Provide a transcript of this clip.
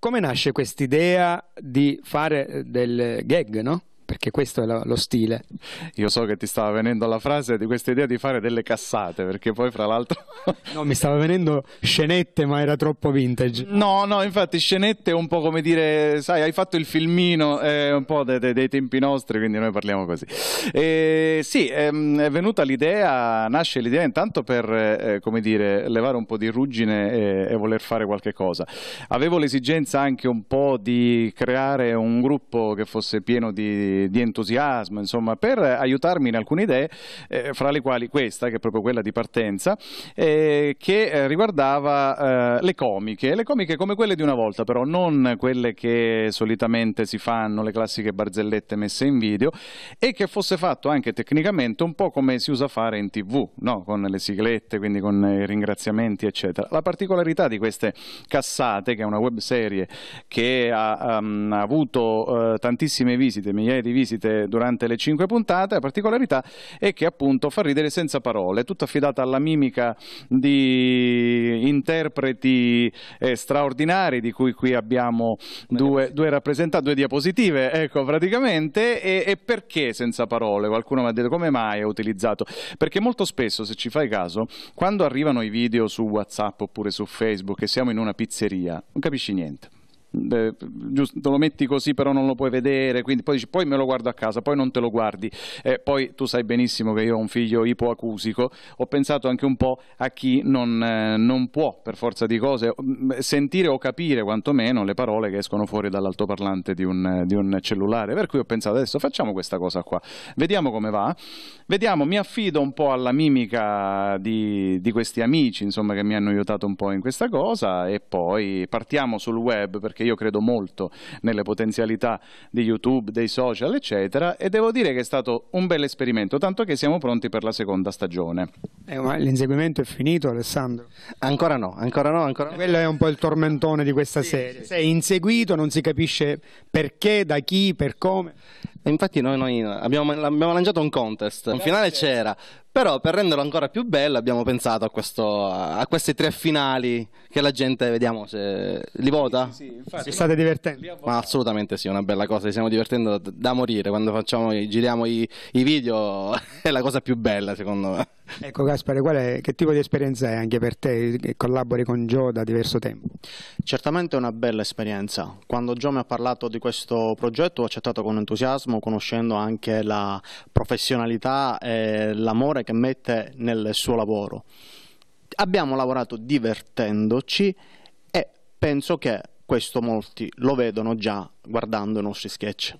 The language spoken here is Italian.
Come nasce quest'idea di fare del gag, no? perché questo è lo, lo stile. Io so che ti stava venendo la frase di questa idea di fare delle cassate, perché poi fra l'altro... no, mi stava venendo scenette, ma era troppo vintage. No, no, infatti scenette è un po' come dire, sai, hai fatto il filmino eh, un po' de, de, dei tempi nostri, quindi noi parliamo così. E, sì, è, ehm, è venuta l'idea, nasce l'idea intanto per, eh, come dire, levare un po' di ruggine e, e voler fare qualche cosa. Avevo l'esigenza anche un po' di creare un gruppo che fosse pieno di di, entusiasmo, insomma, per aiutarmi in alcune idee, eh, fra le quali questa, che è proprio quella di partenza, eh, che riguardava eh, le comiche, le comiche come quelle di una volta, però non quelle che solitamente si fanno, le classiche barzellette messe in video, e che fosse fatto anche tecnicamente un po' come si usa fare in tv, no? con le siglette, quindi con i ringraziamenti, eccetera. La particolarità di queste cassate, che è una webserie che ha, um, ha avuto eh, tantissime visite, migliaia di di visite durante le cinque puntate. La particolarità è che appunto fa ridere senza parole, tutta affidata alla mimica di interpreti eh, straordinari, di cui qui abbiamo due, due rappresentanti, due diapositive, ecco praticamente. E, e perché senza parole? Qualcuno mi ha detto come mai è utilizzato? Perché molto spesso, se ci fai caso, quando arrivano i video su WhatsApp oppure su Facebook e siamo in una pizzeria, non capisci niente eh, giusto, lo metti così però non lo puoi vedere, quindi poi dici poi me lo guardo a casa, poi non te lo guardi. Eh, poi tu sai benissimo che io ho un figlio ipoacusico, ho pensato anche un po' a chi non, eh, non può per forza di cose mm, sentire o capire quantomeno le parole che escono fuori dall'altoparlante di un, di un cellulare, per cui ho pensato adesso facciamo questa cosa qua, vediamo come va, vediamo, mi affido un po' alla mimica di, di questi amici insomma che mi hanno aiutato un po' in questa cosa e poi partiamo sul web perché perché io credo molto nelle potenzialità di YouTube, dei social, eccetera, e devo dire che è stato un bel esperimento, tanto che siamo pronti per la seconda stagione. Eh, ma l'inseguimento è finito, Alessandro? Ancora no, ancora no, ancora no. Quello è un po' il tormentone di questa sì, serie. Sì. Sei inseguito, non si capisce perché, da chi, per come. Infatti noi, noi abbiamo, abbiamo, lanciato un contest, un finale c'era, però per renderlo ancora più bello abbiamo pensato a, questo, a questi tre finali che la gente, vediamo se li vota. Sì, sì, sì state divertendo? Ma assolutamente sì, è una bella cosa, ci stiamo divertendo da, morire, quando facciamo, giriamo i, i video è la cosa più bella secondo me. Ecco Gaspare, è, che tipo di esperienza è anche per te che collabori con Gio da diverso tempo? Certamente è una bella esperienza. Quando Gio mi ha parlato di questo progetto ho accettato con entusiasmo, conoscendo anche la professionalità e l'amore che mette nel suo lavoro. Abbiamo lavorato divertendoci e penso che questo molti lo vedono già guardando i nostri sketch.